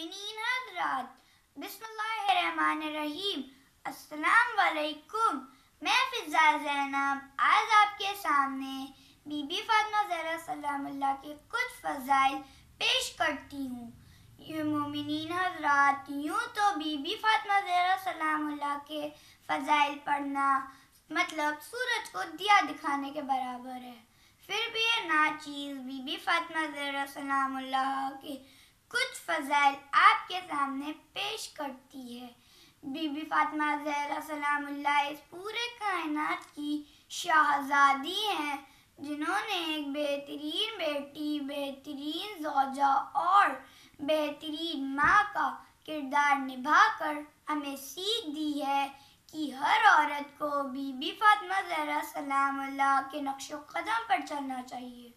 मोमिनीन हजरात बिस्मिल्लाहिर्रहमानिर्रहीम अस्सलाम वालेकुम मैं फिजा जैनब आज आपके सामने बीबी फातिमा जहरा सलामुल्लाह के कुछ फजाइल पेश करती हूँ ये मोमिनीन हजरात यूँ तो बीबी फातिमा जहरा सलामुल्लाह के फजाइल पढ़ना मतलब सूरज को दिया दिखाने के बराबर है फिर भी ये नाचीज़ बीबी फातिमा जहरा सलामुल्लाह के कुछ फजाइल आपके सामने पेश करती है बीबी फातिमा जहरा सलाम इस पूरे कायनात की शाहजादी हैं जिन्होंने एक बेहतरीन बेटी बेहतरीन जोजा और बेहतरीन माँ का किरदार निभाकर हमें सीख दी है कि हर औरत को बीबी फातिमा जहरा सलाम के नक्श कदम पर चलना चाहिए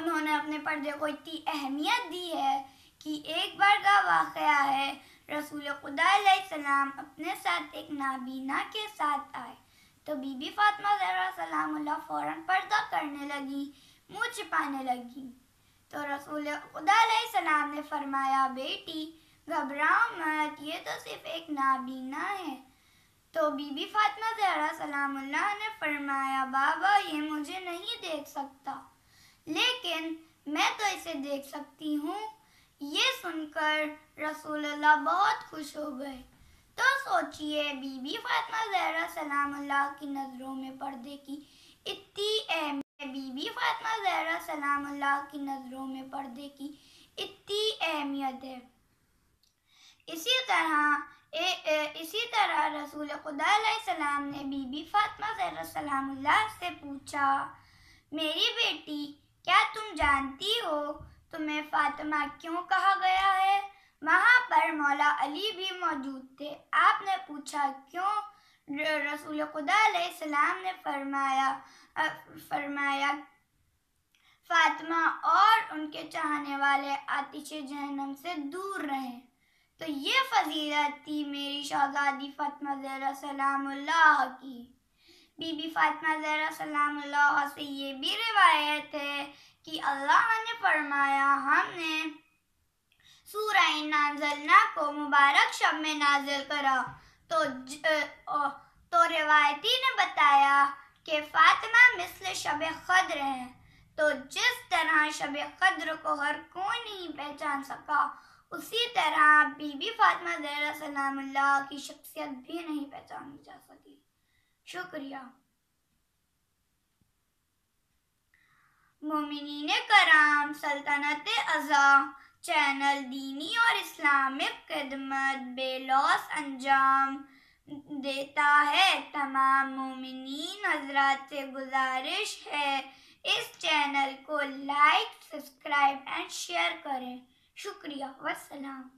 उन्होंने अपने पर्दे को इतनी अहमियत दी है कि एक बार का वाक़ है रसूल खुदा सलाम अपने साथ एक नाबीना के साथ आए तो बीबी फातिमा जहरा सलामुल्लाह फ़ौर पर्दा करने लगी मुँह छिपाने लगी तो रसूल खुदा सलाम ने फरमाया बेटी घबराओ मत ये तो सिर्फ एक नाबीना है तो बीबी फातिमा ज़रा सलाम्ला ने फरमाया बाबा ये मुझे नहीं देख सकता लेकिन मैं तो इसे देख सकती हूँ ये सुनकर रसूलुल्लाह बहुत खुश हो गए तो सोचिए बीबी फातिमा जहरा सलामुल्लाह की नज़रों में पर्दे की इतनी अहमियत बीबी फातिमा जहरा सलामुल्लाह की नज़रों में पर्दे की इतनी अहमियत है इसी तरह ए, ए, इसी तरह रसूल खुदा सलाम ने बीबी फातिमा जहरा सलामुल्लाह से पूछा मेरी बेटी क्या तुम जानती हो तुम्हें फातिमा क्यों कहा गया है वहाँ पर मौला अली भी मौजूद थे आपने पूछा क्यों रसूल खुदा सलाम ने फरमाया फरमाया फातिमा और उनके चाहने वाले आतिश जहनम से दूर रहें तो ये फजीलत थी मेरी शहजादी फातिमा सलाम की बीबी फातिमा जहरा सलाम से ये भी रिवायत है कि अल्लाह ने फरमाया हमने सूरा नाजलना को मुबारक शब में नाजिल करा तो ज, ओ, तो रिवायती ने बताया कि फातिमा मिसल शब कद्र है तो जिस तरह शब कद्र को हर कोई नहीं पहचान सका उसी तरह बीबी फातिमा जहरा सलाम की शख्सियत भी नहीं पहचानी जा सकी शुक्रिया मोमिनी ने कराम सल्तनत अजा चैनल दीनी और इस्लामिक खिदमत बेलौस अंजाम देता है तमाम मोमिन हजरात से गुजारिश है इस चैनल को लाइक सब्सक्राइब एंड शेयर करें शुक्रिया वसलाम